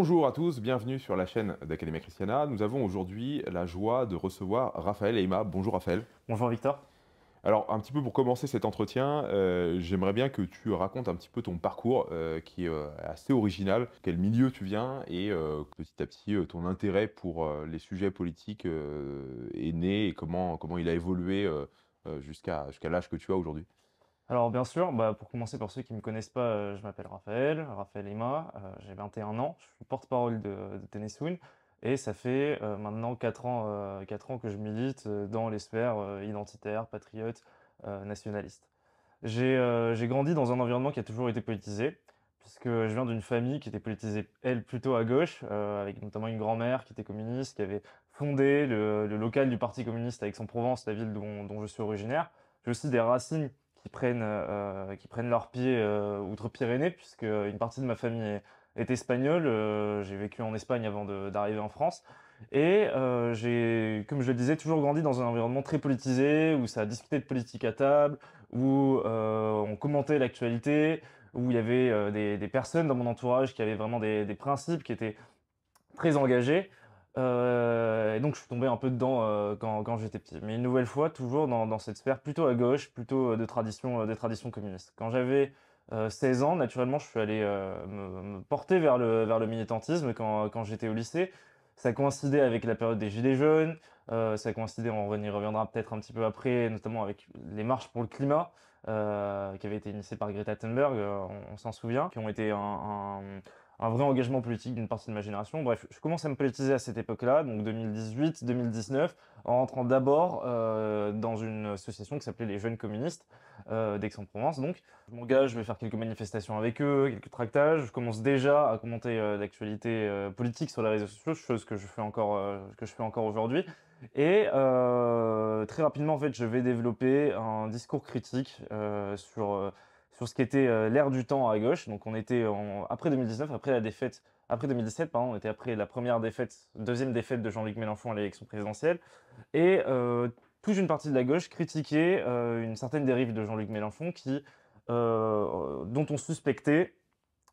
Bonjour à tous, bienvenue sur la chaîne d'Académie Christiana. Nous avons aujourd'hui la joie de recevoir Raphaël Emma. Bonjour Raphaël. Bonjour Victor. Alors, un petit peu pour commencer cet entretien, euh, j'aimerais bien que tu racontes un petit peu ton parcours euh, qui est euh, assez original, quel milieu tu viens et petit à petit ton intérêt pour les sujets politiques est né et comment, comment il a évolué jusqu'à jusqu'à l'âge que tu as aujourd'hui. Alors bien sûr, bah, pour commencer, pour ceux qui ne me connaissent pas, euh, je m'appelle Raphaël, Raphaël Emma, euh, j'ai 21 ans, je suis porte-parole de, de et ça fait euh, maintenant 4 ans, 4 ans que je milite dans les sphères identitaires, patriotes, nationalistes. J'ai grandi dans un environnement qui a toujours été politisé, puisque je viens d'une famille qui était politisée, elle, plutôt à gauche, avec notamment une grand-mère qui était communiste, qui avait fondé le, local du Parti communiste avec son provence la ville dont, dont je suis originaire. J'ai aussi des racines prennent, euh, qui prennent leur pied euh, outre-Pyrénées, puisque une partie de ma famille est, espagnole. Euh, j'ai vécu en Espagne avant d'arriver en France. Et euh, j'ai, comme je le disais, toujours grandi dans un environnement très politisé, où ça discutait de politique à table, où on commentait l'actualité, où il y avait des, des, personnes dans mon entourage qui avaient vraiment des, des principes, qui étaient très engagés. Euh, et donc je suis tombé un peu dedans euh, quand, j'étais petit. Mais une nouvelle fois, toujours dans, cette sphère plutôt à gauche, plutôt euh, de tradition, des traditions communistes. Quand j'avais 16 ans, naturellement, je suis allé me, porter vers le, vers le militantisme quand, j'étais au lycée. Ça coïncidait avec la période des Gilets jaunes, ça coïncidait, on y reviendra peut-être un petit peu après, notamment avec les marches pour le climat, qui avaient été initiées par Greta Thunberg, on, s'en souvient, qui ont été un un vrai engagement politique d'une partie de ma génération. Bref, je commence à me politiser à cette époque-là, donc 2018-2019, en rentrant d'abord euh, dans une association qui s'appelait les Jeunes Communistes euh, d'Aix-en-Provence. Donc, je m'engage, je vais faire quelques manifestations avec eux, quelques tractages. Je commence déjà à commenter euh, l'actualité euh, politique sur les réseaux sociaux, chose que je fais encore, euh, que je fais encore aujourd'hui. Et très rapidement, en fait, je vais développer un discours critique sur sur ce qui était euh, l'ère du temps à gauche. Donc on était après 2019, après la défaite, après 2017, pardon, on était après la première défaite, deuxième défaite de Jean-Luc Mélenchon à l'élection présidentielle. Et euh, toute une partie de la gauche critiquait euh, une certaine dérive de Jean-Luc Mélenchon qui, dont on suspectait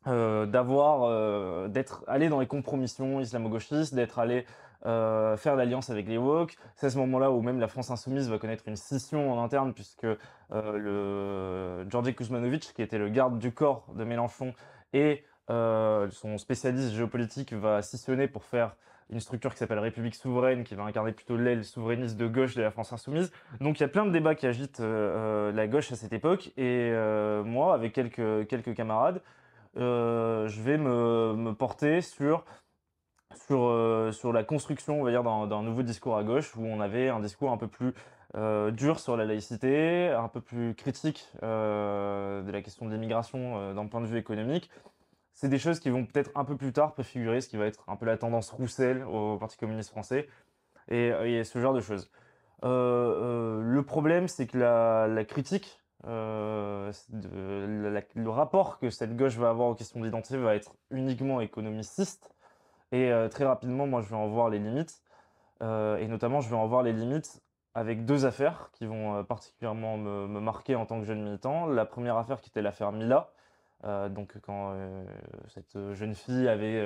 d'avoir, d'être allé dans les compromissions islamo-gauchistes, d'être allé euh, faire l'alliance avec les wokes, C'est à ce moment-là où même la France insoumise va connaître une scission en interne puisque euh, le Georgi Kuzmanovic, qui était le garde du corps de Mélenchon et euh, son spécialiste géopolitique, va scissionner pour faire une structure qui s'appelle République souveraine, qui va incarner plutôt l'aile souverainiste de gauche de la France insoumise. Donc il y a plein de débats qui agitent la gauche à cette époque. Et moi, avec quelques, camarades, je vais me porter sur euh, sur, la construction, on va dire, d'un nouveau discours à gauche, où on avait un discours un peu plus euh, dur sur la laïcité, un peu plus critique euh, de la question de l'immigration d'un point de vue économique. C'est des choses qui vont peut-être un peu plus tard préfigurer ce qui va être un peu la tendance Roussel au Parti communiste français et, ce genre de choses. le problème, c'est que la, critique, le rapport que cette gauche va avoir aux questions d'identité va être uniquement économiciste et euh, très rapidement, moi, je vais en voir les limites. Euh, et notamment, je vais en voir les limites avec deux affaires qui vont euh, particulièrement me, marquer en tant que jeune militant. La première affaire qui était l'affaire Mila. donc quand cette jeune fille avait,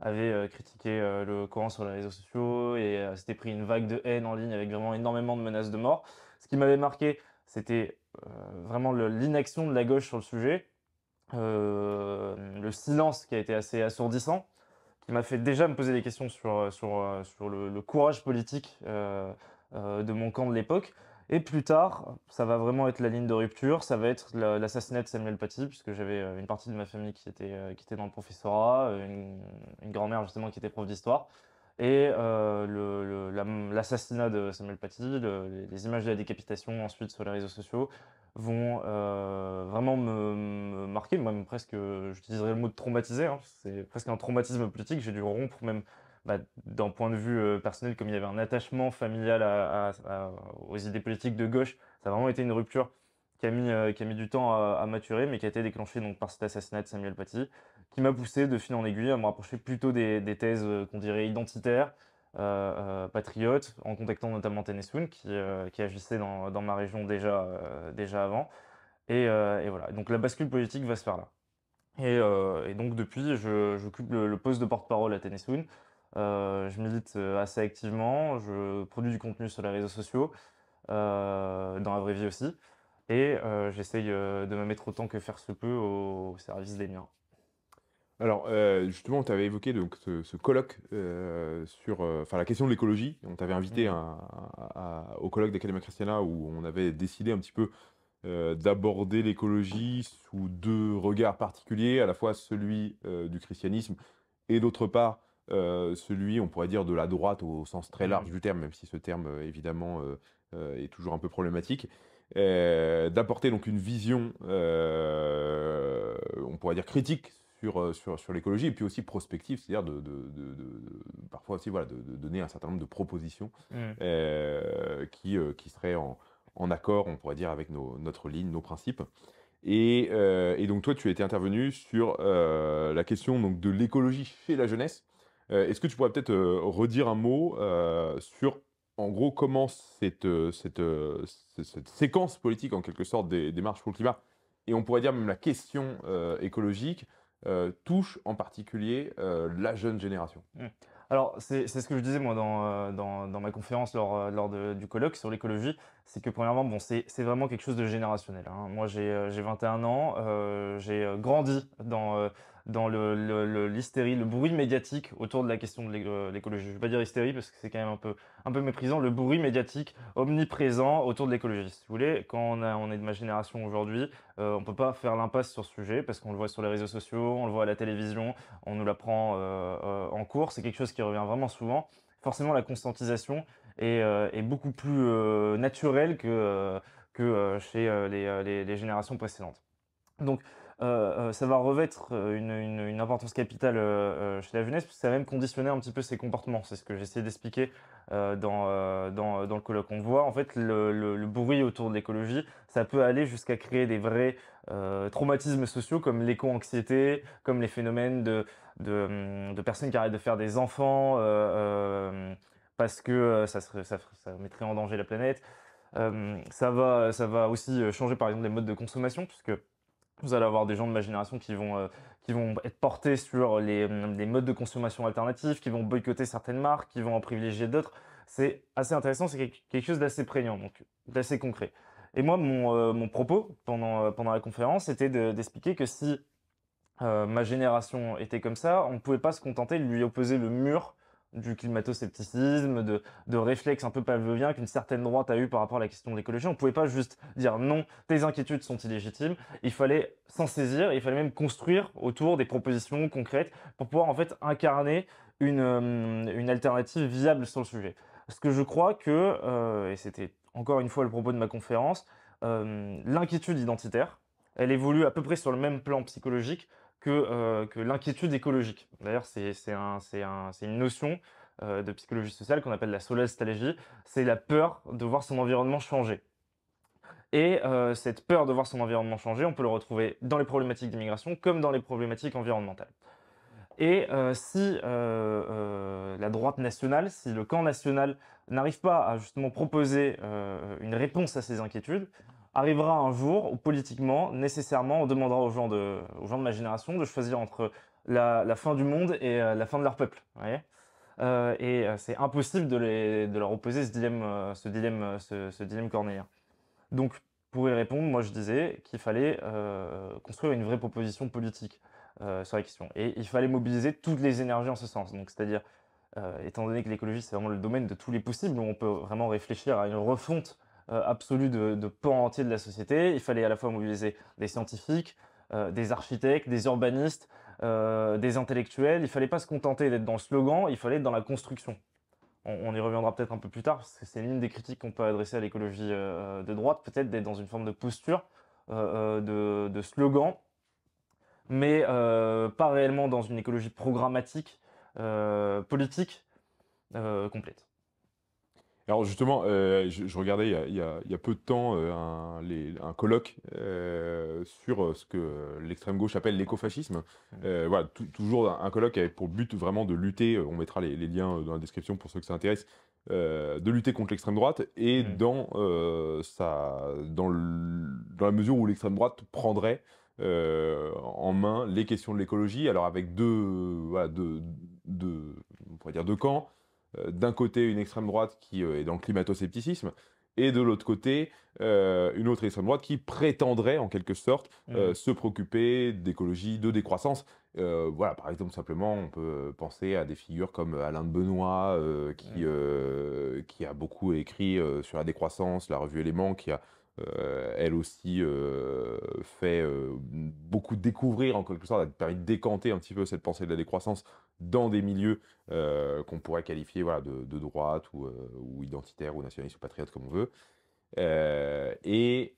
avait critiqué le Coran sur les réseaux sociaux et s'était pris une vague de haine en ligne avec vraiment énormément de menaces de mort. Ce qui m'avait marqué, c'était vraiment l'inaction de la gauche sur le sujet, le silence qui a été assez assourdissant. Il m'a fait déjà me poser des questions sur, euh, euh, le, courage politique euh, de mon camp de l'époque. Et plus tard, ça va vraiment être la ligne de rupture, ça va être l'assassinat de Samuel Paty, puisque j'avais une partie de ma famille qui était, qui dans le professorat, une, une grand-mère justement qui était prof d'histoire. Et euh, l'assassinat de Samuel Paty, les images de la décapitation ensuite sur les réseaux sociaux vont euh, vraiment me, marquer, même presque, j'utiliserai le mot de traumatiser, hein. c'est presque un traumatisme politique, j'ai dû rompre même bah, d'un point de vue euh, personnel, comme il y avait un attachement familial aux idées politiques de gauche, ça a vraiment été une rupture qui a mis, euh, qui a mis du temps à, maturer, mais qui a été déclenché donc, par cet assassinat de Samuel Paty, qui m'a poussé de fil en aiguille à me rapprocher plutôt des, des thèses euh, qu'on dirait identitaires, euh, patriotes, en contactant notamment Tennessoon, qui, qui agissait dans, dans, ma région déjà, déjà avant. Et, et, voilà, donc la bascule politique va se faire là. Et, donc depuis, j'occupe le, poste de porte-parole à Tennessoon. je milite assez activement, je produis du contenu sur les réseaux sociaux, dans la vraie vie aussi. Et euh, j'essaye euh, de me mettre autant que faire se peut au, service des miens. Alors euh, justement, tu avais évoqué donc ce, colloque sur, la question de l'écologie. On t'avait invité mmh. au colloque d'Academia Christiana où on avait décidé un petit peu d'aborder l'écologie sous deux regards particuliers, à la fois celui du christianisme et d'autre part celui, on pourrait dire, de la droite au sens très mmh. large du terme, même si ce terme évidemment est toujours un peu problématique. Euh, d'apporter donc une vision, euh, on pourrait dire critique sur, euh, sur, sur l'écologie, et puis aussi prospective, c'est-à-dire de, de, parfois aussi voilà, de, donner un certain nombre de propositions mmh. qui, qui seraient en, accord, on pourrait dire, avec nos, notre ligne, nos principes. Et, et donc toi, tu as été intervenu sur la question donc, de l'écologie chez la jeunesse. Est-ce que tu pourrais peut-être redire un mot sur en gros, comment cette, euh, cette, euh, cette, séquence politique, en quelque sorte, des, démarches marches pour le climat, et on pourrait dire même la question euh, écologique, touche en particulier la jeune génération mmh. Alors, c'est ce que je disais moi dans, dans, dans ma conférence lors, lors du colloque sur l'écologie, c'est que premièrement, bon, c'est vraiment quelque chose de générationnel. Hein. Moi, j'ai 21 ans, j'ai grandi dans, dans l'hystérie, le, l'hystérie, le, bruit médiatique autour de la question de euh, l'écologie. Je ne vais pas dire hystérie parce que c'est quand même un peu, un peu méprisant, le bruit médiatique omniprésent autour de l'écologie. Si vous voulez, quand on, est de ma génération aujourd'hui, euh, on ne peut pas faire l'impasse sur ce sujet parce qu'on le voit sur les réseaux sociaux, on le voit à la télévision, on nous l'apprend prend euh, en cours, c'est quelque chose qui revient vraiment souvent. Forcément, la constantisation est, beaucoup plus naturelle que, que chez les, les, les, générations précédentes. Donc, euh, euh, ça va revêtre euh, une, importance capitale chez la jeunesse, parce ça va même conditionner un petit peu ses comportements. C'est ce que j'essaie d'expliquer dans, dans, le colloque. On voit en fait le, bruit autour de l'écologie, ça peut aller jusqu'à créer des vrais traumatismes sociaux comme l'éco-anxiété, comme les phénomènes de, de, hum, personnes qui arrêtent de faire des enfants parce que ça, ça, mettrait en danger la planète. ça, va, ça va aussi changer par exemple les modes de consommation, puisque vous allez avoir des gens de ma génération qui vont, euh, qui vont être portés sur euh, les, modes de consommation alternatifs, qui vont boycotter certaines marques, qui vont en privilégier d'autres. C'est assez intéressant, c'est quelque chose d'assez prégnant, donc d'assez concret. Et moi, mon, euh, propos pendant, pendant la conférence, était d'expliquer que si ma génération était comme ça, on ne pouvait pas se contenter de lui opposer le mur du climato-scepticisme, de, de réflexes un peu pavlovien qu'une certaine droite a eu par rapport à la question de l'écologie. On ne pouvait pas juste dire non, tes inquiétudes sont illégitimes. Il fallait s'en saisir, il fallait même construire autour des propositions concrètes pour pouvoir en fait incarner une, euh, alternative viable sur le sujet. Parce que je crois que, euh, et c'était encore une fois le propos de ma conférence, euh, l'inquiétude identitaire, elle évolue à peu près sur le même plan psychologique euh, que, l'inquiétude écologique. D'ailleurs, c'est une notion euh, de psychologie sociale qu'on appelle la solastalgie, c'est la peur de voir son environnement changer. Et euh, cette peur de voir son environnement changer, on peut le retrouver dans les problématiques d'immigration comme dans les problématiques environnementales. Et si la droite nationale, si le camp national n'arrive pas à justement proposer une réponse à ces inquiétudes, arrivera un jour où politiquement, nécessairement, on demandera aux gens de, aux gens de ma génération de choisir entre la, fin du monde et euh, la fin de leur peuple. Euh, et euh, c'est impossible de, les, de, leur opposer ce dilemme, ce dilemme, ce, dilemme cornélien. Donc, pour y répondre, moi je disais qu'il fallait construire une vraie proposition politique sur la question. Et il fallait mobiliser toutes les énergies en ce sens. Donc, c'est-à-dire, étant donné que l'écologie c'est vraiment le domaine de tous les possibles où on peut vraiment réfléchir à une refonte euh, absolu de, de entier de la société. Il fallait à la fois mobiliser des scientifiques, euh, des architectes, des urbanistes, euh, des intellectuels. Il fallait pas se contenter d'être dans le slogan, il fallait être dans la construction. On, y reviendra peut-être un peu plus tard, parce que c'est l'une des critiques qu'on peut adresser à l'écologie de droite, peut-être d'être dans une forme de posture, de, slogan, mais pas réellement dans une écologie programmatique, politique, complète. Alors justement, euh, je, regardais il y, a, peu de temps euh, un, colloque euh, sur ce que l'extrême gauche appelle l'écofascisme. voilà, toujours un, colloque qui avait pour but vraiment de lutter. On mettra les, liens dans la description pour ceux que ça intéresse. de lutter contre l'extrême droite et dans dans, la mesure où l'extrême droite prendrait en main les questions de l'écologie. Alors avec deux, voilà, dire deux camps. Euh, d'un côté une extrême droite qui euh, est dans le climato-scepticisme, et de l'autre côté euh, une autre extrême droite qui prétendrait en quelque sorte mmh. se préoccuper d'écologie, de décroissance. voilà, par exemple, simplement, on peut penser à des figures comme Alain de Benoît, qui, mmh. qui a beaucoup écrit sur la décroissance, la revue Élément, qui a euh, elle aussi euh, fait beaucoup beaucoup découvrir en quelque sorte, a permis de décanter un petit peu cette pensée de la décroissance dans des milieux euh, qu'on pourrait qualifier voilà, de, droite ou, ou, identitaire ou nationaliste ou patriote comme on veut. et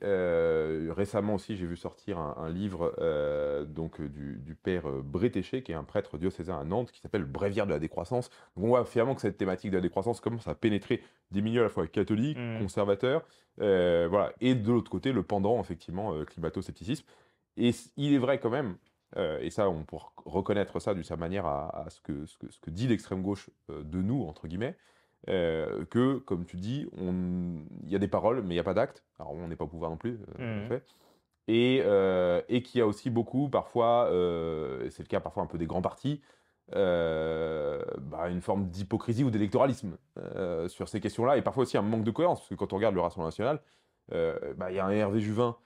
récemment aussi, j'ai vu sortir un, livre euh, donc euh, du, père euh, Bretéché, qui est un prêtre diocésain à Nantes, qui s'appelle Bréviaire de la décroissance. Donc on voit finalement que cette thématique de la décroissance commence à pénétrer des milieux à la fois catholiques, mmh. conservateurs, voilà, et de l'autre côté, le pendant, effectivement, climato-scepticisme. Et il est vrai quand même, et ça, on peut reconnaître ça d'une sa manière à, ce que dit l'extrême gauche de nous, entre guillemets, euh, que, comme tu dis, il y a des paroles, mais il n'y a pas d'actes, Alors, on n'est pas au pouvoir non plus, euh, en mmh. Et, euh, qu'il y a aussi beaucoup, parfois, euh, c'est le cas parfois un peu des grands partis, bah, une forme d'hypocrisie ou d'électoralisme sur ces questions-là, et parfois aussi un manque de cohérence, parce que quand on regarde le Rassemblement national, bah, il y a un Hervé Juvin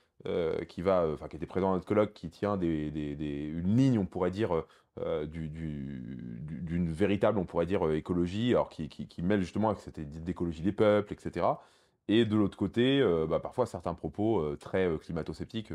qui va, qui était présent à notre colloque, qui tient des, une ligne, on pourrait dire, euh, d'une véritable, on pourrait dire, euh, écologie, qui, mêle justement avec cette idée d'écologie des peuples, etc. Et de l'autre côté, euh, bah, parfois certains propos très climato-sceptiques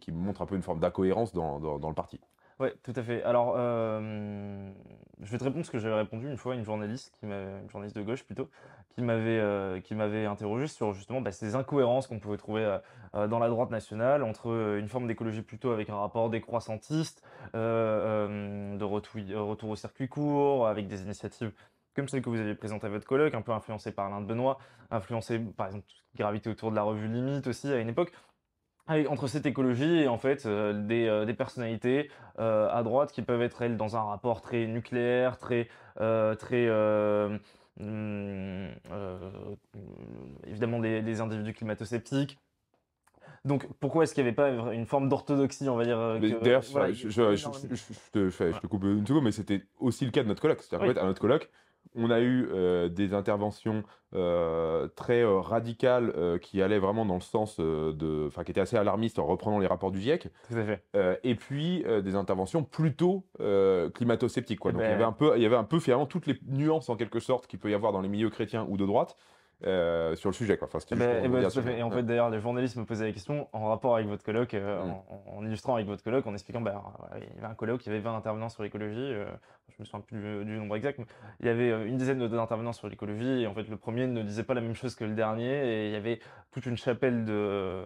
qui, montrent un peu une forme d'incohérence dans le parti. Oui, tout à fait. Alors, euh, je vais te répondre ce que j'avais répondu une fois à une journaliste, qui une journaliste de gauche plutôt, qui m'avait euh, interrogé sur justement bah, ces incohérences qu'on pouvait trouver euh, dans la droite nationale entre une forme d'écologie plutôt avec un rapport décroissantiste, de retour, au circuit court, avec des initiatives comme celles que vous avez présentées à votre colloque, un peu influencé par Alain de Benoît, influencé par exemple gravité autour de la revue Limite aussi à une époque. Ah entre cette écologie et en fait euh, des, euh, des, personnalités euh, à droite qui peuvent être elles dans un rapport très nucléaire, très très hmm, évidemment des, individus climato-sceptiques, donc pourquoi est-ce qu'il n'y avait pas une forme d'orthodoxie, on va dire D'ailleurs, je, te coupe une seconde, mais c'était aussi le cas de notre colloque. C'est-à-dire à notre colloque, on a eu euh, des interventions euh, très euh, radicales qui allaient vraiment dans le sens de. Enfin, qui étaient assez alarmistes en reprenant les rapports du GIEC. et puis des interventions plutôt climato-sceptiques. Eh Donc il, y ben avait un peu, il y avait un peu finalement toutes les nuances en quelque sorte qu'il peut y avoir dans les milieux chrétiens ou de droite euh, sur le sujet. Quoi. Enfin, et, en fait, d'ailleurs, les journalistes me posaient la question en rapport avec votre colloque, euh, mm. en, illustrant avec votre colloque, en expliquant bah, il y avait un colloque, il y avait 20 intervenants sur l'écologie. Euh, je me souviens plus du, nombre exact, mais il y avait une dizaine d'intervenants sur l'écologie. Et en fait, le premier ne disait pas la même chose que le dernier. Et il y avait toute une chapelle de,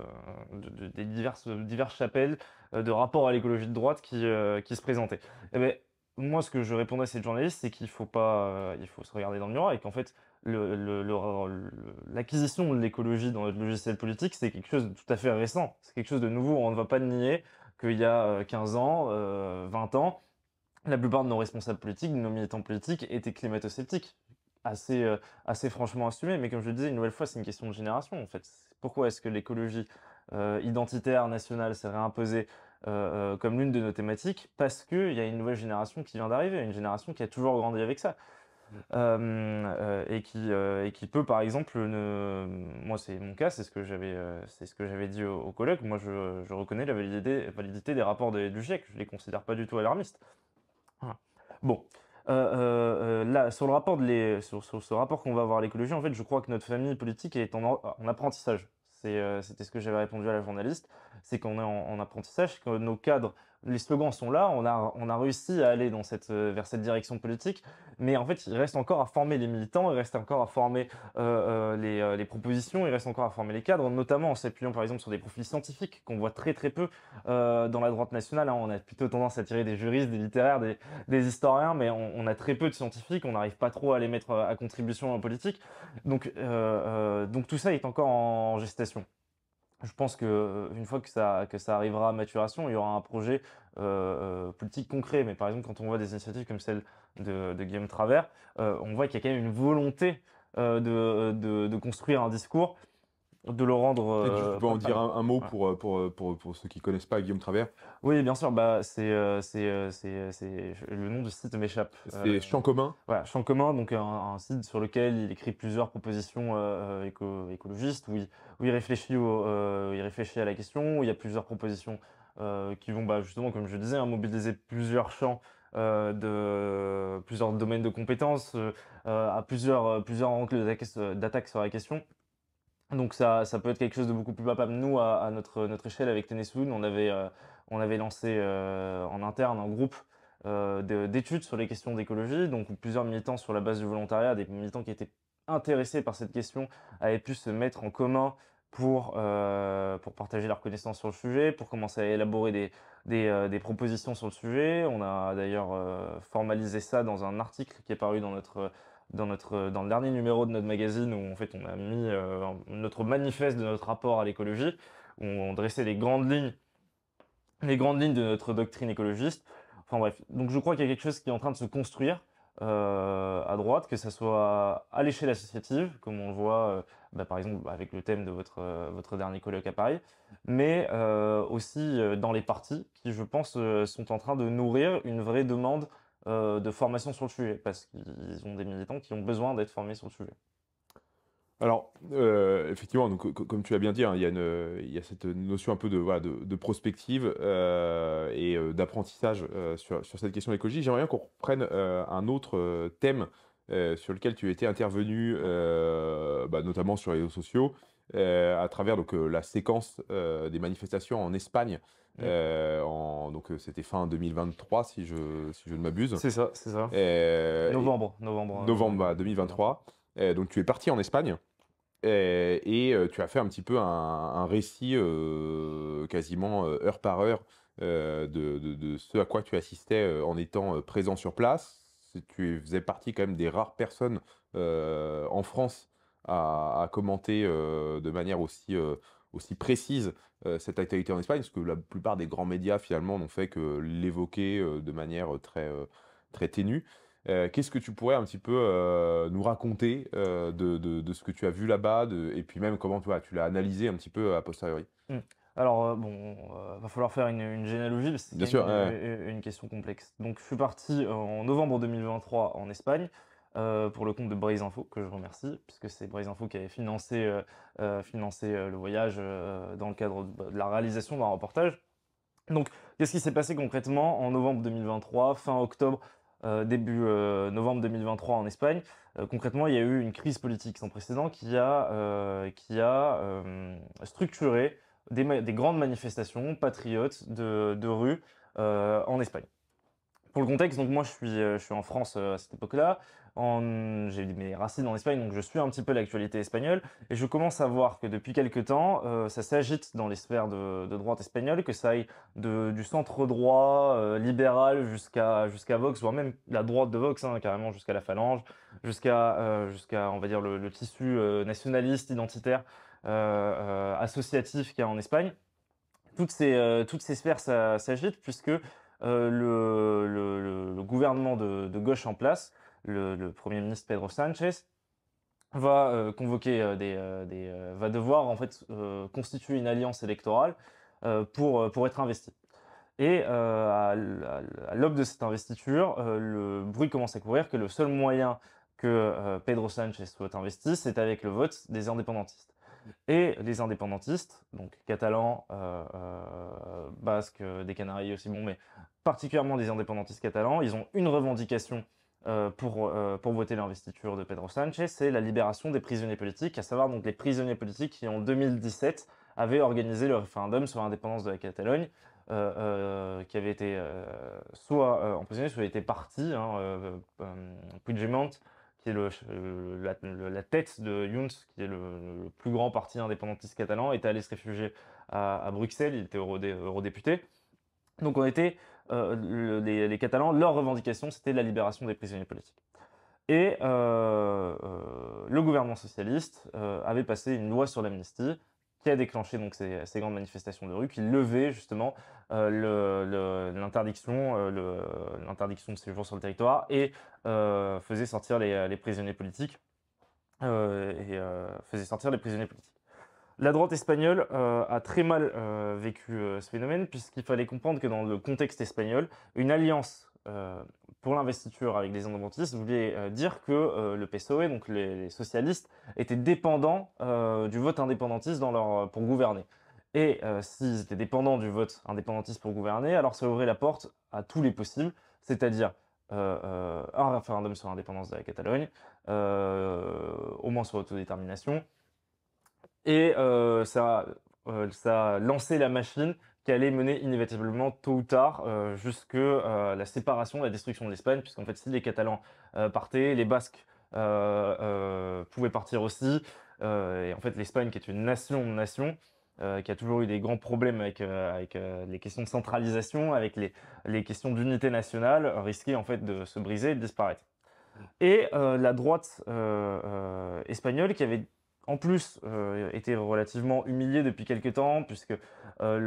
des diverses, diverses chapelles de rapport à l'écologie de droite qui, qui se présentaient. Eh ben, moi, ce que je répondais à cette journaliste, c'est qu'il faut pas, euh, il faut se regarder dans le miroir et qu'en fait, l'acquisition de l'écologie dans notre logiciel politique, c'est quelque chose de tout à fait récent. C'est quelque chose de nouveau. On ne va pas nier qu'il y a 15 euh, ans, 20 euh, ans, la plupart de nos responsables politiques, de nos militants politiques étaient climato-sceptiques. Assez, assez franchement assumés. Mais comme je le disais, une nouvelle fois, c'est une question de génération, en fait. Pourquoi est-ce que l'écologie identitaire, nationale s'est réimposée euh, euh, comme l'une de nos thématiques parce qu'il y a une nouvelle génération qui vient d'arriver, une génération qui a toujours grandi avec ça. Mm. Euh, et, qui, qui peut par exemple ne... moi c'est mon cas c'est ce que j'avais c'est ce que j'avais dit aux collègues, moi je, reconnais la validité, validité des rapports du GIEC je les considère pas du tout alarmistes ah. bon là, sur le rapport de les, ce rapport qu'on va avoir à l'écologie, en fait, je crois que notre famille politique est en apprentissage. Euh, c'était ce que j'avais répondu à la journaliste, c'est qu'on est en, apprentissage, que nos cadres les slogans sont là, on a, on a réussi à aller dans cette, euh, vers cette direction politique, mais en fait, il reste encore à former les militants, il reste encore à former euh, euh, les, propositions, il reste encore à former les cadres, notamment en s'appuyant par exemple sur des profils scientifiques qu'on voit très très peu dans la droite nationale. Hein, on a plutôt tendance à tirer des juristes, des littéraires, des, historiens, mais on, a très peu de scientifiques, on n'arrive pas trop à les mettre à contribution en politique. Donc, donc tout ça est encore en gestation je pense que euh, une fois que ça arrivera à maturation, il y aura un projet euh, euh, politique concret. Mais par exemple, quand on voit des initiatives comme celle de, Guillaume Travers, on voit qu'il y a quand même une volonté de, construire un discours de le rendre. Euh, tu peux en dire un, mot euh, pour, pour, ceux qui connaissent pas Guillaume Travers Oui, bien sûr. Bah, c'est, euh, le nom du site m'échappe. C'est Champ commun. Voilà, Champ commun, donc un, site sur lequel il écrit plusieurs propositions écologistes où il, réfléchit il réfléchit à la question. Où il y a plusieurs propositions qui vont, bah, justement, comme je disais, hein, mobiliser plusieurs champs. de plusieurs domaines de compétences, à plusieurs, plusieurs angles d'attaque sur la question. Donc ça, ça peut être quelque chose de beaucoup plus papable. Nous, à, notre, notre échelle avec Tennessee, on avait, euh, on avait lancé euh, en interne un groupe euh, d'études sur les questions d'écologie, donc plusieurs militants sur la base du volontariat, des militants qui étaient intéressés par cette question, avaient pu se mettre en commun pour, pour partager leurs connaissances sur le sujet, pour commencer à élaborer des, des, des propositions sur le sujet. On a d'ailleurs formalisé ça dans un article qui est paru dans notre dans, notre, dans le dernier numéro de notre magazine où en fait on a mis euh, notre manifeste de notre rapport à l'écologie, où on dressait les grandes lignes, les grandes lignes de notre doctrine écologiste. Enfin bref, donc je crois qu'il y a quelque chose qui est en train de se construire euh, à droite, que ça soit à l'échelle associative, comme on le voit euh, bah, par exemple avec le thème de votre, votre dernier colloque à Paris, mais aussi dans les partis qui, je pense, sont en train de nourrir une vraie demande euh, de formation sur le sujet, parce qu'ils ont des militants qui ont besoin d'être formés sur le sujet. Alors, euh, effectivement, donc, comme tu as bien dit, hein, il, y a cette notion un peu de, voilà, de, prospective euh, et d'apprentissage sur, cette question de l'écologie. J'aimerais bien qu'on reprenne un autre thème sur lequel tu étais intervenu, bah, notamment sur les réseaux sociaux, euh, à travers donc, euh, la séquence euh, des manifestations en Espagne. En, donc c'était fin 2023 si je, si je ne m'abuse. C'est ça, c'est ça. novembre, novembre. Hein. Novembre 2023. Bah, donc tu es parti en Espagne. Et, tu as fait un petit peu un, récit quasiment heure par heure de, ce à quoi tu assistais en étant présent sur place. Tu faisais partie quand même des rares personnes en France à, commenter euh, de manière aussi, euh, aussi précise euh, cette actualité en Espagne, parce que la plupart des grands médias finalement n'ont fait que l'évoquer de manière très, très ténue. Qu'est-ce que tu pourrais un petit peu nous raconter de, de, ce que tu as vu là-bas, et puis même comment tu, vois, tu l'as analysé un petit peu a posteriori mmh. Alors, bon, va falloir faire une, généalogie, parce que c'est une, une, question complexe. Donc, je suis parti en novembre 2023 en Espagne. Euh, pour le compte de Braise Info, que je remercie, puisque c'est Braise Info qui avait financé, euh, euh, financé le voyage dans le cadre bah, de la réalisation d'un reportage. Donc, qu'est-ce qui s'est passé concrètement en novembre 2023, fin octobre début novembre 2023 en Espagne. concrètement, il y a eu une crise politique sans précédent qui a, qui a structuré des, des, grandes manifestations patriotes de, de rue en Espagne. Pour le contexte, donc moi je suis, euh, je suis en France euh, à cette époque-là. J'ai mes racines en Espagne, donc je suis un petit peu l'actualité espagnole. Et je commence à voir que depuis quelques temps, euh, ça s'agite dans les sphères de, droite espagnole, que ça aille du centre droit libéral jusqu'à Vox, voire même la droite de Vox, hein, carrément jusqu'à la phalange, jusqu'à, on va dire, le, tissu nationaliste, identitaire, associatif qu'il y a en Espagne toutes ces, toutes ces sphères s'agitent puisque euh, le, le, gouvernement de, gauche en place, le, premier ministre Pedro Sanchez, va euh, convoquer euh, des, va devoir en fait constituer une alliance électorale pour pour être investi. Et à, à l'aube de cette investiture, le bruit commence à courir que le seul moyen que Pedro Sanchez soit investi, c'est avec le vote des indépendantistes et les indépendantistes, donc catalans, euh, euh, basques, euh, des Canaries aussi, bon, mais particulièrement des indépendantistes catalans, ils ont une revendication pour, pour, voter l'investiture de Pedro Sánchez, c'est la libération des prisonniers politiques, à savoir donc les prisonniers politiques qui en 2017 avaient organisé le référendum sur l'indépendance de la Catalogne, qui avait été soit emprisonnés, soit étaient partis, hein, Puigdemont qui est le, la, tête de Junts, qui est le, plus grand parti indépendantiste catalan, était allé se réfugier à, Bruxelles, il était eurodéputé. Donc on était, euh, les, Catalans, leur revendication, c'était la libération des prisonniers politiques. Et euh, euh, le gouvernement socialiste avait passé une loi sur l'amnistie, qui a déclenché donc ces, grandes manifestations de rue, qui levait justement euh, l'interdiction euh, l'interdiction de séjour sur le territoire et euh, faisait sortir les, prisonniers politiques et faisait sortir les prisonniers politiques. La droite espagnole a très mal vécu ce phénomène puisqu'il fallait comprendre que dans le contexte espagnol, une alliance euh, pour l'investiture avec les indépendantistes voulait euh, dire que euh, le PSOE, donc les, socialistes, étaient dépendants du vote indépendantiste dans leur, pour gouverner. Et s'ils étaient dépendants du vote indépendantiste pour gouverner, alors ça ouvrait la porte à tous les possibles, c'est-à-dire un référendum sur l'indépendance de la Catalogne, au moins sur l'autodétermination. Et ça, ça a lancé la machine qui allait mener inévitablement tôt ou tard euh, jusque euh, la séparation, la destruction de l'Espagne, puisqu'en fait si les Catalans euh, partaient, les Basques pouvaient partir aussi, et en fait l'Espagne qui est une nation-nation, de qui a toujours eu des grands problèmes avec, avec les questions de centralisation, avec les, les questions d'unité nationale, risquait en fait de se briser de disparaître. Et la droite espagnole qui avait en plus euh, était relativement humilié depuis quelques temps, puisque euh,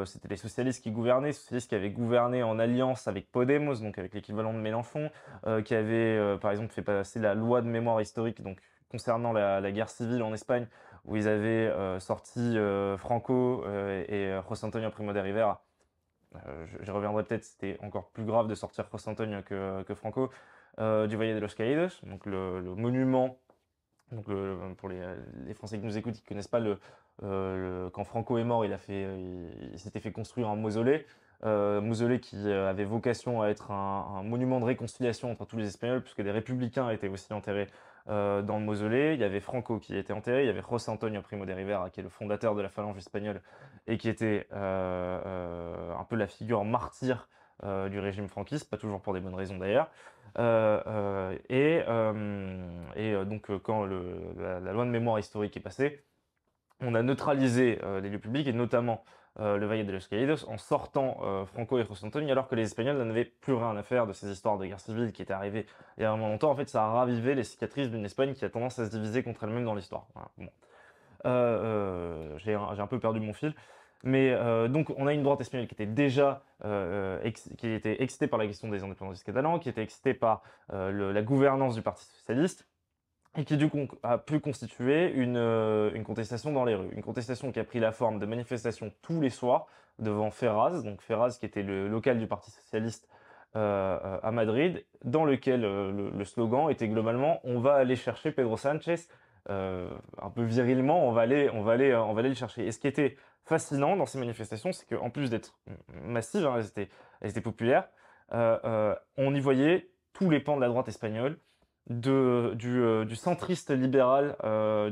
le, c'était les socialistes qui gouvernaient, socialistes qui avaient gouverné en alliance avec Podemos, donc avec l'équivalent de Mélenchon, euh, qui avait par exemple fait passer la loi de mémoire historique donc concernant la, guerre civile en Espagne, où ils avaient sorti Franco et José Antonio Primo de Rivera. Je, reviendrai peut-être, c'était encore plus grave de sortir José Antonio que, Franco, du Valle de los Caídos, donc le monument donc, euh, pour les, Français qui nous écoutent, qui connaissent pas euh, le, quand Franco est mort, il a s'était fait construire un mausolée, euh, mausolée qui avait vocation à être un, un, monument de réconciliation entre tous les Espagnols, puisque des républicains étaient aussi enterrés dans le mausolée. Il y avait Franco qui était enterré, il y avait José Antonio Primo de Rivera, qui est le fondateur de la phalange espagnole et qui était un peu la figure martyre euh, du régime franquiste, pas toujours pour des bonnes raisons d'ailleurs. Euh, euh, et, donc quand la, loi de mémoire historique est passée, on a neutralisé les lieux publics et notamment le Valle de los Caídos en sortant Franco et José Antonio alors que les Espagnols n'avaient plus rien à faire de ces histoires de guerre civile qui étaient arrivées il y a vraiment longtemps. En fait, ça a ravivé les cicatrices d'une Espagne qui a tendance à se diviser contre elle-même dans l'histoire. j'ai un, peu perdu mon fil. Mais euh, donc, on a une droite espagnole qui était déjà euh, euh, qui était excitée par la question des indépendances catalans, qui était excitée par la gouvernance du Parti socialiste, et qui du coup a pu constituer une, contestation dans les rues. Une contestation qui a pris la forme de manifestations tous les soirs devant Ferraz, donc Ferraz qui était le local du Parti socialiste à Madrid, dans lequel le, slogan était globalement « On va aller chercher Pedro Sánchez », un peu virilement, on va aller, on va aller, on va aller le chercher. Et ce qui était fascinant dans ces manifestations, c'est qu'en plus d'être massives, hein, elles, étaient, populaires, euh, euh, on y voyait tous les pans de la droite espagnole, de, du, euh, centriste libéral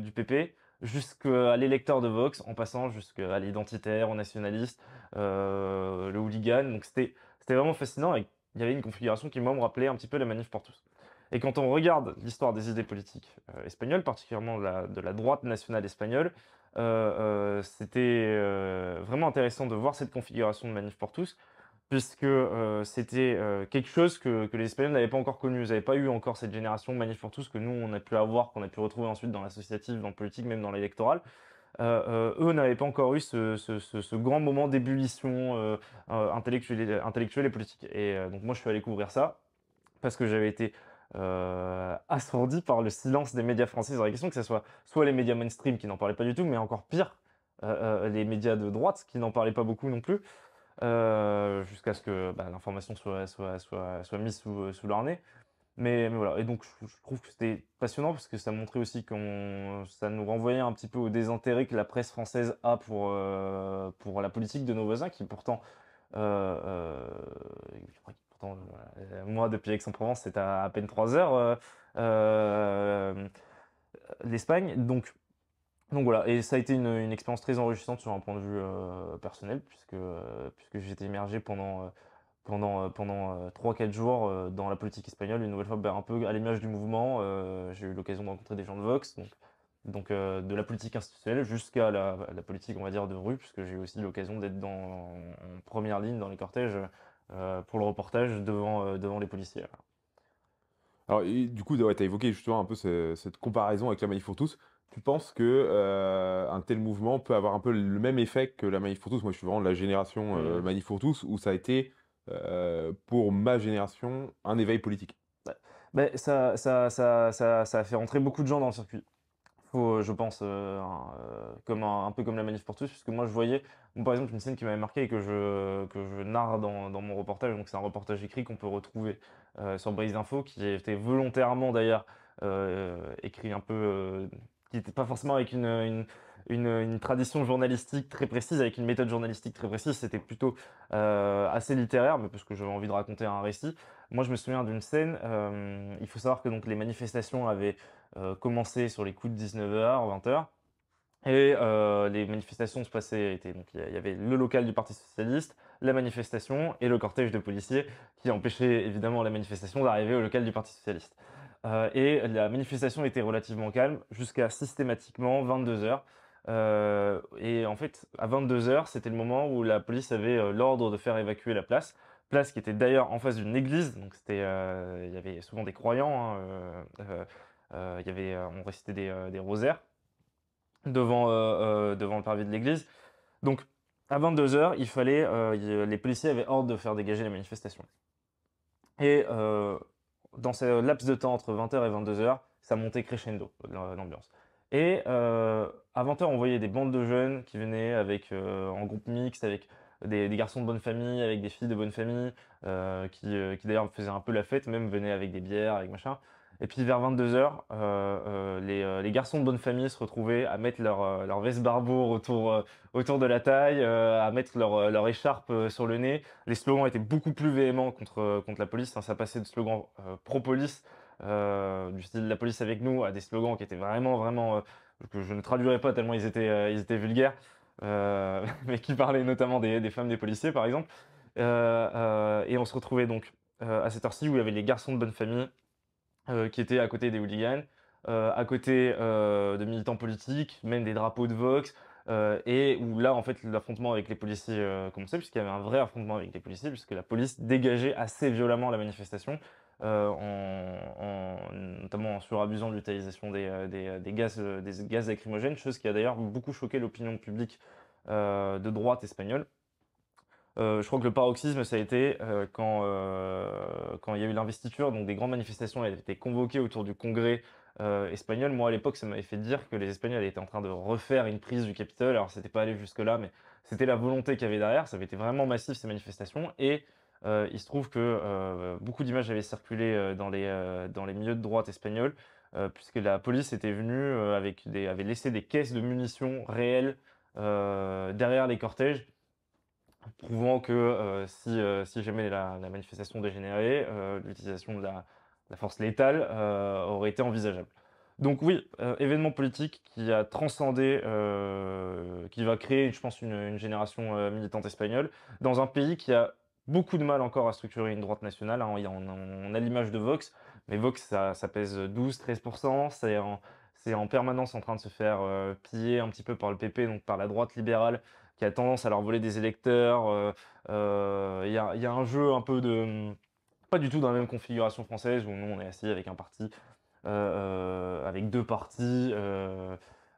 du PP jusqu'à l'électeur de Vox, en passant jusqu'à l'identitaire, au nationaliste, le hooligan. Donc c'était vraiment fascinant et il y avait une configuration qui, moi, me rappelait un petit peu la manif pour tous. Et quand on regarde l'histoire des idées politiques espagnoles, particulièrement de la droite nationale espagnole, euh, euh, c'était euh, vraiment intéressant de voir cette configuration de manif pour tous puisque c'était quelque chose que, les Espagnols n'avaient pas encore connu. Ils n'avaient pas eu encore cette génération Manif pour tous que nous, on a pu avoir, qu'on a pu retrouver ensuite dans l'associative, dans le politique, même dans l'électoral. eux n'avaient pas encore eu ce, grand moment d'ébullition intellectuelle et politique. Et donc moi, je suis allé couvrir ça parce que j'avais été euh, assourdi par le silence des médias français sur la question, que ce soit soit les médias mainstream qui n'en parlaient pas du tout, mais encore pire, euh, euh, les médias de droite qui n'en parlaient pas beaucoup non plus, jusqu'à ce que bah, l'information soit, soit, soit, mise sous, sous leur nez. Mais, voilà, et donc je, trouve que c'était passionnant parce que ça montrait aussi qu'on ça nous renvoyait un petit peu au désintérêt que la presse française a pour, pour la politique de nos voisins, qui pourtant euh, moi, depuis Aix-en-Provence, c'est à, à, peine 3 heures euh, euh, l'Espagne. Donc, donc voilà, et ça a été une, expérience très enrichissante sur un point de vue euh, personnel, puisque, puisque j'étais immergé pendant pendant, pendant 3-4 jours dans la politique espagnole, une nouvelle fois ben, un peu à l'image du mouvement. j'ai eu l'occasion de rencontrer des gens de Vox, donc, donc de la politique institutionnelle jusqu'à la, politique, on va dire, de rue, puisque j'ai eu aussi l'occasion d'être dans, en première ligne dans les cortèges pour le reportage devant, devant les policiers. Alors, du coup, tu as évoqué justement un peu cette comparaison avec la manif pour tous. Tu penses que un tel mouvement peut avoir un peu le même effet que la manif pour tous Moi, je suis vraiment de la génération manif pour tous, où ça a été, pour ma génération, un éveil politique. ça, ça, ça, ça, ça a fait entrer beaucoup de gens dans le circuit. Faut, je pense, un, comme un, un, peu comme la manif pour tous, puisque moi, je voyais par exemple, une scène qui m'avait marqué et que je, narre dans, mon reportage, donc c'est un reportage écrit qu'on peut retrouver euh, sur Brise d'Info, qui était volontairement d'ailleurs euh, écrit un peu, euh, qui n'était pas forcément avec une, tradition journalistique très précise, avec une méthode journalistique très précise, c'était plutôt assez littéraire, mais parce que j'avais envie de raconter un récit. Moi, je me souviens d'une scène, il faut savoir que donc les manifestations avaient commencé sur les coups de 19h, 20h, et euh, les manifestations se passaient, donc il y avait le local du Parti Socialiste, la manifestation et le cortège de policiers qui empêchait évidemment la manifestation d'arriver au local du Parti Socialiste. Euh, et la manifestation était relativement calme jusqu'à systématiquement 22 heures. Euh, et en fait, à 22 heures, c'était le moment où la police avait l'ordre de faire évacuer la place. Place qui était d'ailleurs en face d'une église, donc c'était, il y avait souvent des croyants. Hein, il y avait, on récitait des, des rosaires devant, euh, euh, devant le parvis de l'église. Donc, à 22h, il fallait, euh, les policiers avaient ordre de faire dégager les manifestations. Et dans ce laps de temps entre 20h et 22h, ça montait crescendo, l'ambiance. Et à 20h, on voyait des bandes de jeunes qui venaient avec, en groupe mixte, avec des, garçons de bonne famille, avec des filles de bonne famille, qui, qui d'ailleurs faisaient un peu la fête, même venaient avec des bières, avec machin. Et puis vers 22h, euh, euh, euh, les, garçons de bonne famille se retrouvaient à mettre leur, leur veste barbour autour, autour de la taille, à mettre leur, écharpe sur le nez. Les slogans étaient beaucoup plus véhéments contre, contre la police. Hein. ça passait de slogans pro-police, du style la police avec nous, à des slogans qui étaient vraiment, vraiment, que je ne traduirais pas tellement ils étaient, ils étaient vulgaires, mais qui parlaient notamment des, femmes des policiers par exemple. et on se retrouvait donc à cette heure-ci où il y avait les garçons de bonne famille euh, qui étaient à côté des hooligans, euh, à côté euh, de militants politiques, même des drapeaux de Vox, et où là en fait l'affrontement avec les policiers commençait puisqu'il y avait un vrai affrontement avec les policiers puisque la police dégageait assez violemment la manifestation en, notamment en surabusant l'utilisation gaz des gaz lacrymogènes chose qui a d'ailleurs beaucoup choqué l'opinion publique de droite espagnole euh, je crois que le paroxysme, ça a été euh, quand, euh, quand il y a eu l'investiture, donc des grandes manifestations avaient été convoquées autour du Congrès espagnol. Moi, à l'époque, ça m'avait fait dire que les Espagnols étaient en train de refaire une prise du Capitole. Alors, c'était pas allé jusque-là, mais c'était la volonté qu'il y avait derrière. Ça avait été vraiment massif, ces manifestations. Et il se trouve que beaucoup d'images avaient circulé dans, les, dans les milieux de droite espagnols, puisque la police était venue, avec avait laissé des caisses de munitions réelles derrière les cortèges prouvant que euh, euh, si, jamais la, manifestation dégénérait, euh, l'utilisation de la, force létale aurait été envisageable. Donc oui, événement politique qui a transcendé, qui va créer, je pense, une, génération militante espagnole dans un pays qui a beaucoup de mal encore à structurer une droite nationale. Hein. On, a l'image de Vox, mais Vox, ça, pèse 12-13%, c'est en permanence en train de se faire piller un petit peu par le PP, donc par la droite libérale, qui a tendance à leur voler des électeurs. Euh, euh, il y a, un jeu un peu de... Pas du tout dans la même configuration française, où nous, on est assis avec un parti, euh, avec deux partis,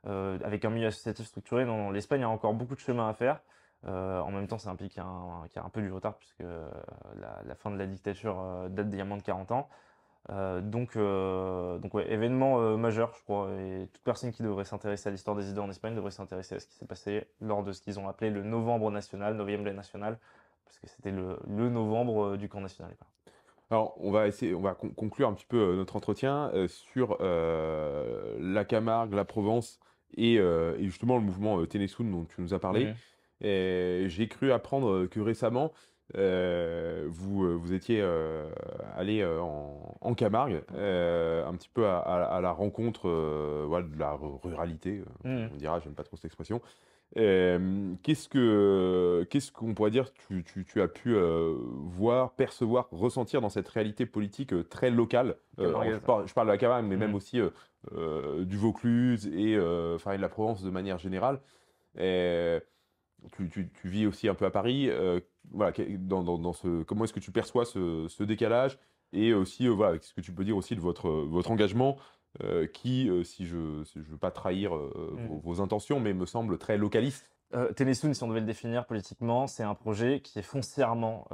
avec un milieu associatif structuré. Dans l'Espagne, a encore beaucoup de chemin à faire. en même temps, c'est un pays qui a un peu du retard puisque la, fin de la dictature date d'il y a moins de 40 ans. Euh, donc, euh, donc événement euh, majeur, je crois, et toute personne qui devrait s'intéresser à l'histoire des idées en Espagne devrait s'intéresser à ce qui s'est passé lors de ce qu'ils ont appelé le Novembre national, novembre national, parce que c'était le, novembre du camp national. Alors, on va essayer, on va conclure un petit peu notre entretien sur la Camargue, la Provence et, justement le mouvement Ténésoun dont tu nous as parlé. J'ai cru apprendre que récemment, euh, vous, euh, vous étiez euh, allé en, Camargue, un petit peu à, la rencontre voilà, de la ruralité, mmh. on dira, j'aime pas trop cette expression. qu'est-ce que qu'est-ce qu'on pourrait dire tu, tu, as pu voir, percevoir, ressentir dans cette réalité politique très locale je, parle, de la Camargue, mais même mmh. aussi du Vaucluse et enfin de la Provence de manière générale. Et tu, tu, vis aussi un peu à Paris dans, comment est-ce que tu perçois ce, décalage et aussi euh, quest ce que tu peux dire aussi de votre, euh, engagement euh, qui, si je ne veux pas trahir mmh. vos, intentions, mais me semble très localiste. Télésoon, si on devait le définir politiquement, c'est un projet qui est foncièrement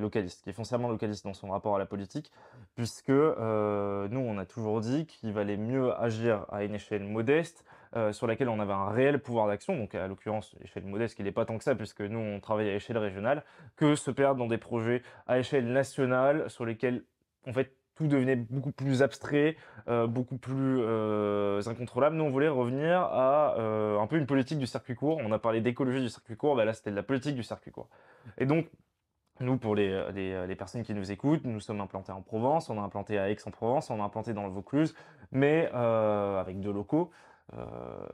localiste, qui est foncièrement localiste dans son rapport à la politique, puisque nous, on a toujours dit qu'il valait mieux agir à une échelle modeste euh, sur laquelle on avait un réel pouvoir d'action, donc à l'occurrence l'échelle modeste, qui n'est pas tant que ça, puisque nous on travaille à échelle régionale, que se perdre dans des projets à échelle nationale sur lesquels en fait tout devenait beaucoup plus abstrait, euh, beaucoup plus euh, incontrôlable. Nous, on voulait revenir à un peu une politique du circuit court. On a parlé d'écologie du circuit court, bah là, c'était de la politique du circuit court. Et donc, nous, pour les, les, personnes qui nous écoutent, nous sommes implantés en Provence, on a implanté à Aix-en-Provence, on a implanté dans le Vaucluse, mais avec deux locaux. Euh,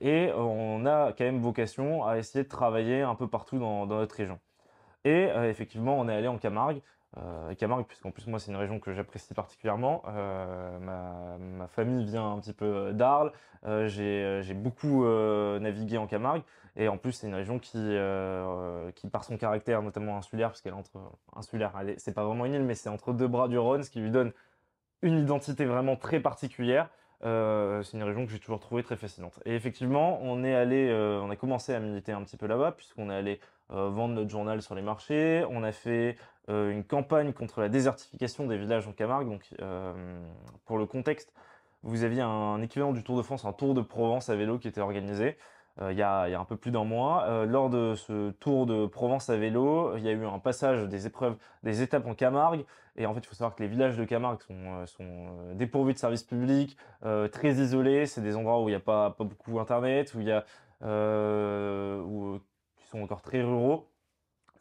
et on a quand même vocation à essayer de travailler un peu partout dans, notre région. Et euh, effectivement, on est allé en Camargue. Euh, Camargue, puisqu'en plus moi c'est une région que j'apprécie particulièrement. ma, famille vient un petit peu d'Arles, j'ai beaucoup navigué en Camargue, et en plus c'est une région qui, qui par son caractère notamment insulaire, parce qu'elle est entre insulaire, c'est pas vraiment une île, mais c'est entre deux bras du Rhône, ce qui lui donne une identité vraiment très particulière. Euh, c'est une région que j'ai toujours trouvée très fascinante. Et effectivement, on est allé, euh, on a commencé à militer un petit peu là-bas, puisqu'on est allé euh, vendre notre journal sur les marchés. On a fait une campagne contre la désertification des villages en Camargue. Donc, pour le contexte, vous aviez un équivalent du Tour de France, un Tour de Provence à vélo qui était organisé. Euh, il y, a, un peu plus d'un mois. Euh, lors de ce tour de Provence à vélo, il y a eu un passage des épreuves, des étapes en Camargue. Et en fait, il faut savoir que les villages de Camargue sont, euh, dépourvus de services publics, très isolés. C'est des endroits où il n'y a pas, beaucoup d'Internet, où il qui sont encore très ruraux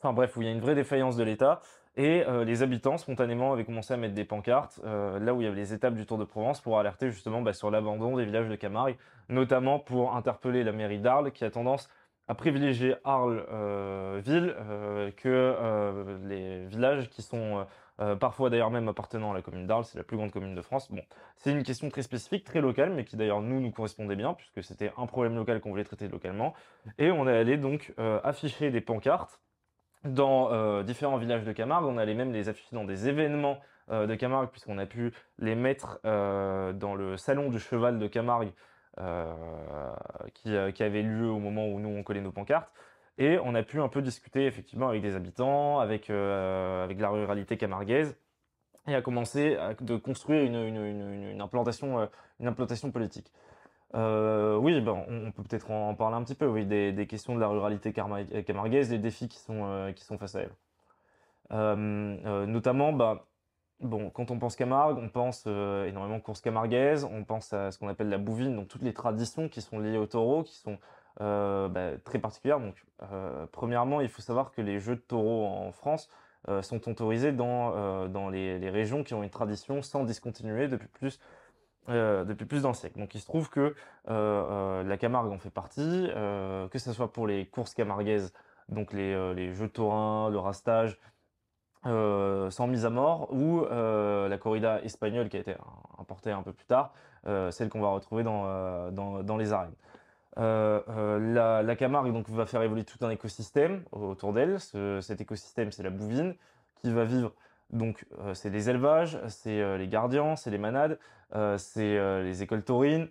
enfin bref, où il y a une vraie défaillance de l'État. Et euh, les habitants, spontanément, avaient commencé à mettre des pancartes euh, là où il y avait les étapes du Tour de Provence pour alerter justement bah, sur l'abandon des villages de Camargue, notamment pour interpeller la mairie d'Arles qui a tendance à privilégier Arles-Ville euh, que les villages qui sont parfois d'ailleurs même appartenant à la commune d'Arles, c'est la plus grande commune de France. Bon, c'est une question très spécifique, très locale, mais qui d'ailleurs nous, nous correspondait bien puisque c'était un problème local qu'on voulait traiter localement. Et on est allé donc afficher des pancartes dans euh, différents villages de Camargue. On allait même les afficher dans des événements euh, de Camargue, puisqu'on a pu les mettre euh, dans le salon du cheval de Camargue, qui, qui, avait lieu au moment où nous on collait nos pancartes. Et on a pu un peu discuter effectivement avec des habitants, avec, avec la ruralité camarguaise, et a commencé à, de construire une, une, une implantation, une implantation politique. Euh, oui, ben, on, peut peut-être en parler un petit peu, oui, des, questions de la ruralité camarguaise, des défis qui sont, euh, qui sont face à elle. Euh, notamment, ben, bon, quand on pense Camargue, on pense énormément course camarguaise, on pense à ce qu'on appelle la bouvine, donc toutes les traditions qui sont liées au taureau, qui sont ben, très particulières. Donc, premièrement, il faut savoir que les jeux de taureau en France sont autorisés dans, dans les, les, régions qui ont une tradition sans discontinuer depuis plus euh, depuis plus d'un siècle. Donc il se trouve que euh, euh, la Camargue en fait partie, que ce soit pour les courses camarguaises, donc les, jeux de le rastage, sans mise à mort, ou la corrida espagnole qui a été importée un peu plus tard, celle qu'on va retrouver dans, dans, les arènes. la, Camargue donc, va faire évoluer tout un écosystème autour d'elle. cet écosystème, c'est la bouvine qui va vivre. Donc, c'est les élevages, c'est les gardiens, c'est les manades, euh, c'est euh, les écoles taurines,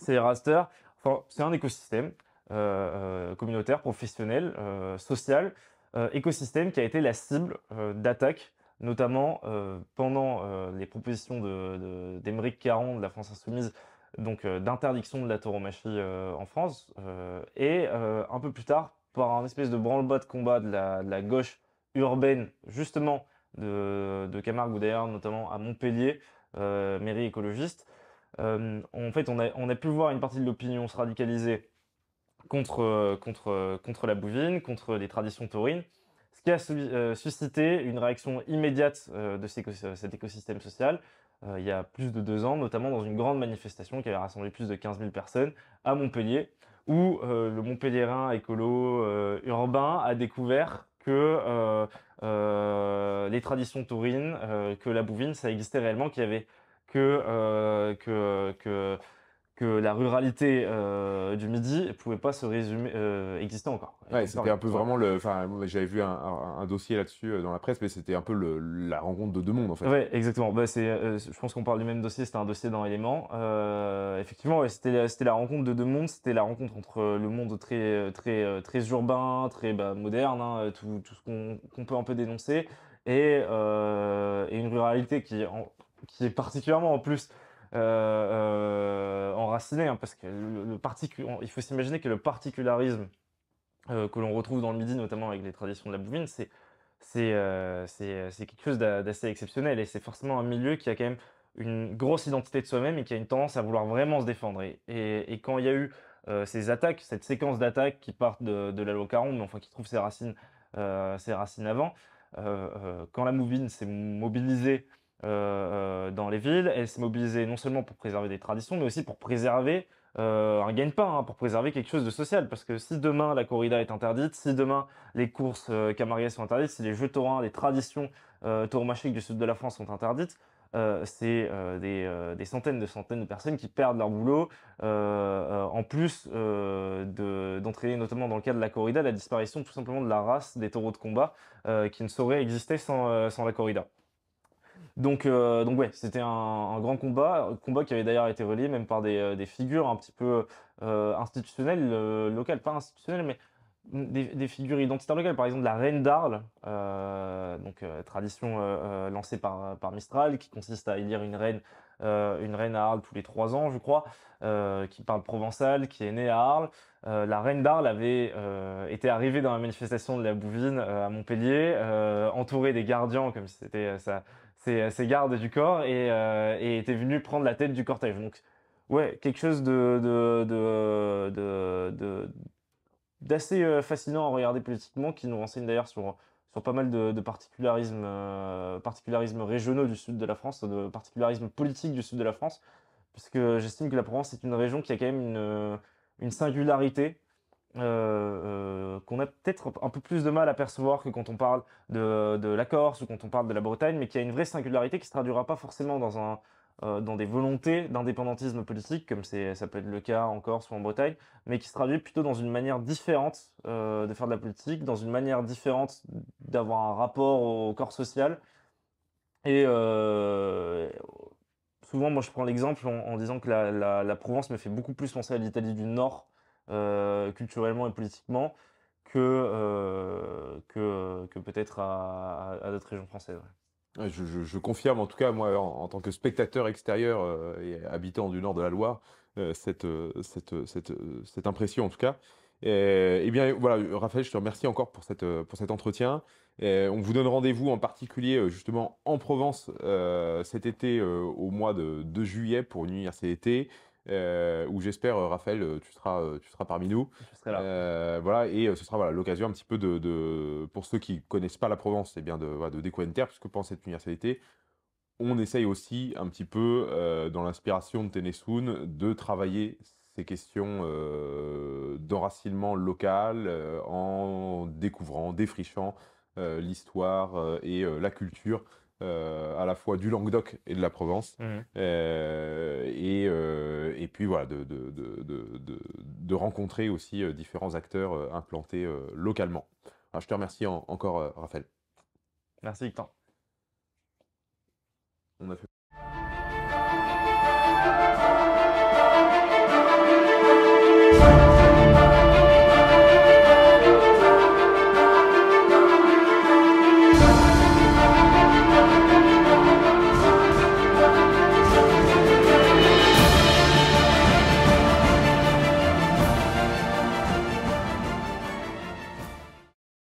c'est les rasters. Enfin, c'est un écosystème euh, communautaire, professionnel, social, écosystème qui a été la cible d'attaques notamment pendant les propositions d'Emeric Caron de la France Insoumise, donc d'interdiction de la tauromachie en France, et un peu plus tard, par un espèce de branle-bas de combat de la, gauche urbaine, justement de, de Camargue ou d'ailleurs notamment à Montpellier, euh, mairie écologiste, euh, en fait, on a, pu voir une partie de l'opinion se radicaliser contre, euh, contre, contre la bouvine, contre les traditions taurines, ce qui a suscité une réaction immédiate de cet écosystème social. il y a plus de deux ans, notamment dans une grande manifestation qui avait rassemblé plus de 15 000 personnes à Montpellier, où le Montpellierin écolo urbain a découvert que euh, euh, les traditions taurines, euh, que la bouvine, ça existait réellement, qu'il y avait que, que, que que la ruralité euh, du Midi pouvait pas se résumer, euh, existant encore. Ouais, c'était un peu vraiment le. Enfin, bah, j'avais vu un, dossier là-dessus euh, dans la presse, mais c'était un peu la rencontre de deux mondes en fait. Ouais, exactement. Bah, c'est, je pense qu'on parle du même dossier. C'était un dossier dans Éléments. effectivement, c'était, c'était la rencontre de deux mondes. C'était la rencontre entre le monde très, très, très urbain, très bah, moderne, hein, tout, ce qu'on, peut un peu dénoncer, et, une ruralité qui, qui est particulièrement en plus euh, euh, enraciné, hein, parce que le, il faut s'imaginer que le particularisme euh, que l'on retrouve dans le Midi, notamment avec les traditions de la bouvine, c'est c'est quelque chose d'assez exceptionnel et c'est forcément un milieu qui a quand même une grosse identité de soi-même et qui a une tendance à vouloir vraiment se défendre. Et, quand il y a eu ces attaques, cette séquence d'attaques qui partent de, la Locaron, mais enfin qui trouve ses racines, ses racines avant, quand la Mouvine s'est mobilisée euh, euh, dans les villes. Elle s'est mobilisée non seulement pour préserver des traditions, mais aussi pour préserver euh, un gagne-pain hein, pour préserver quelque chose de social. Parce que si demain la corrida est interdite, si demain les courses euh, sont interdites, si les jeux taurins, les traditions euh, tauromachiques du sud de la France sont interdites, euh, c'est des, centaines de centaines de personnes qui perdent leur boulot, en plus d'entraîner notamment dans le cas de la corrida la disparition tout simplement de la race des taureaux de combat qui ne saurait exister sans la corrida. Donc, euh, donc ouais, c'était un, grand combat, un combat qui avait d'ailleurs été relié même par euh, des, figures un petit peu euh, institutionnelles, locales, pas institutionnelles, mais des, figures identitaires locales, par exemple la reine d'Arles, donc tradition lancée par, Mistral, qui consiste à élire une reine, une reine à Arles tous les trois ans, je crois, qui parle provençal, qui est née à Arles. la reine d'Arles avait été arrivée dans la manifestation de la Bouvine à Montpellier, entourée des gardiens comme c'était ça ses, euh, gardes du corps et, était euh, venu prendre la tête du cortège. Donc, ouais, quelque chose de, de, d'assez euh, fascinant à regarder politiquement, qui nous renseigne d'ailleurs sur, sur pas mal de, particularismes, régionaux du sud de la France, de particularismes politiques du sud de la France, puisque j'estime que la Provence est une région qui a quand même une, une singularité euh, euh, qu'on a peut-être un peu plus de mal à percevoir que quand on parle de, de, la Corse ou quand on parle de la Bretagne, mais qui a une vraie singularité qui se traduira pas forcément dans un euh, dans des volontés d'indépendantisme politique, comme c'est ça peut être le cas en Corse ou en Bretagne, mais qui se traduit plutôt dans une manière différente de faire de la politique, dans une manière différente d'avoir un rapport au corps social. Et souvent, moi, je prends l'exemple en, disant que la Provence me fait beaucoup plus penser à l'Italie du Nord euh, culturellement et politiquement que, euh, que, que peut-être à, d'autres régions françaises. Je, confirme, en tout cas, moi, en, tant que spectateur extérieur euh, et habitant du nord de la Loire, cette, cette, cette, cette, impression, en tout cas. Et, eh bien, voilà, Raphaël, je te remercie encore pour, cette, pour cet entretien. on vous donne rendez-vous en particulier, justement, en Provence cet été, au mois de, de, juillet, pour une université euh, où j'espère, euh, Raphaël, euh, tu seras, tu seras parmi nous. Je serai là. voilà, et ce sera voilà l'occasion un petit peu de, pour ceux qui connaissent pas la Provence, et eh bien de, découvrir une terre, puisque pendant cette université, on essaye aussi un petit peu, dans l'inspiration de Ténessoun, de travailler ces questions d'enracinement local en découvrant, défrichant l'histoire et la culture euh, à la fois du Languedoc et de la Provence. Mhm. Euh, et, euh, et, puis voilà, de, de, de, de rencontrer aussi différents acteurs implantés localement. je te remercie encore, Raphaël. Merci, Victor. On a fait